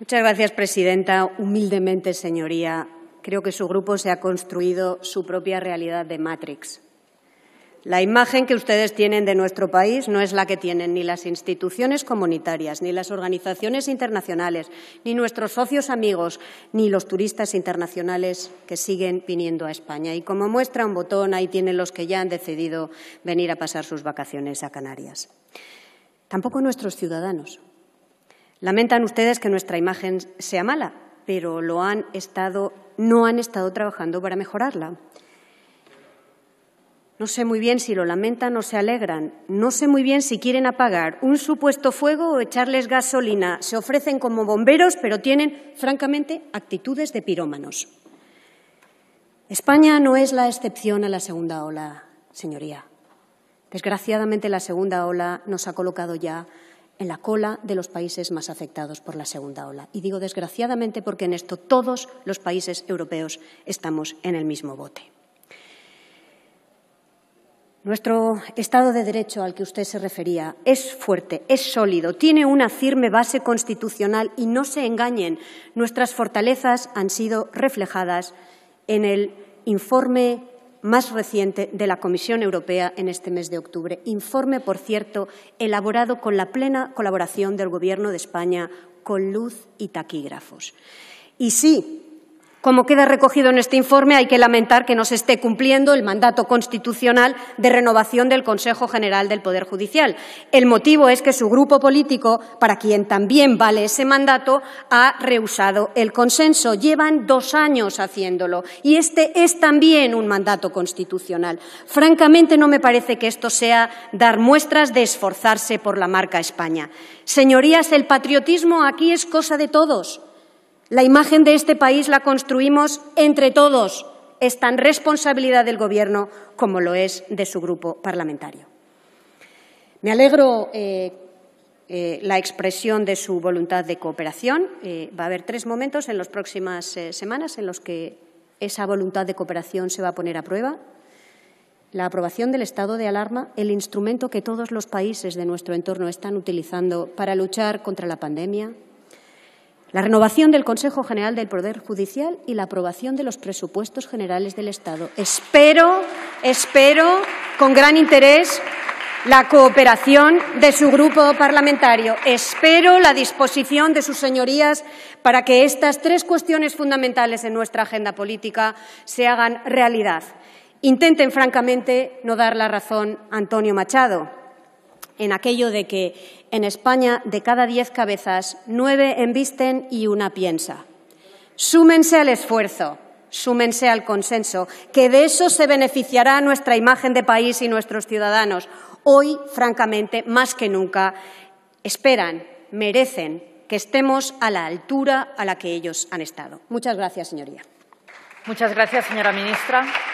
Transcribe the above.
Muchas gracias, presidenta. Humildemente, señoría, creo que su grupo se ha construido su propia realidad de Matrix. La imagen que ustedes tienen de nuestro país no es la que tienen ni las instituciones comunitarias, ni las organizaciones internacionales, ni nuestros socios amigos, ni los turistas internacionales que siguen viniendo a España. Y como muestra un botón, ahí tienen los que ya han decidido venir a pasar sus vacaciones a Canarias. Tampoco nuestros ciudadanos. Lamentan ustedes que nuestra imagen sea mala, pero lo no han estado trabajando para mejorarla. No sé muy bien si lo lamentan o se alegran. No sé muy bien si quieren apagar un supuesto fuego o echarles gasolina. Se ofrecen como bomberos, pero tienen, francamente, actitudes de pirómanos. España no es la excepción a la segunda ola, señoría. Desgraciadamente, la segunda ola nos ha colocado ya en la cola de los países más afectados por la segunda ola. Y digo desgraciadamente porque en esto todos los países europeos estamos en el mismo bote. Nuestro Estado de Derecho al que usted se refería es fuerte, es sólido, tiene una firme base constitucional y no se engañen, nuestras fortalezas han sido reflejadas en el informe más reciente de la Comisión Europea en este mes de octubre. Informe, por cierto, elaborado con la plena colaboración del Gobierno de España, con luz y taquígrafos. Y sí, como queda recogido en este informe, hay que lamentar que no se esté cumpliendo el mandato constitucional de renovación del Consejo General del Poder Judicial. El motivo es que su grupo político, para quien también vale ese mandato, ha rehusado el consenso. Llevan dos años haciéndolo y este es también un mandato constitucional. Francamente, no me parece que esto sea dar muestras de esforzarse por la marca España. Señorías, el patriotismo aquí es cosa de todos. La imagen de este país la construimos entre todos. Es tan responsabilidad del Gobierno como lo es de su grupo parlamentario. Me alegro eh, eh, la expresión de su voluntad de cooperación. Eh, va a haber tres momentos en las próximas semanas en los que esa voluntad de cooperación se va a poner a prueba. La aprobación del estado de alarma, el instrumento que todos los países de nuestro entorno están utilizando para luchar contra la pandemia, la renovación del Consejo General del Poder Judicial y la aprobación de los presupuestos generales del Estado. Espero, espero con gran interés la cooperación de su grupo parlamentario. Espero la disposición de sus señorías para que estas tres cuestiones fundamentales en nuestra agenda política se hagan realidad. Intenten, francamente, no dar la razón a Antonio Machado en aquello de que en España de cada diez cabezas, nueve embisten y una piensa. Súmense al esfuerzo, súmense al consenso, que de eso se beneficiará nuestra imagen de país y nuestros ciudadanos. Hoy, francamente, más que nunca, esperan, merecen que estemos a la altura a la que ellos han estado. Muchas gracias, señoría. Muchas gracias, señora ministra.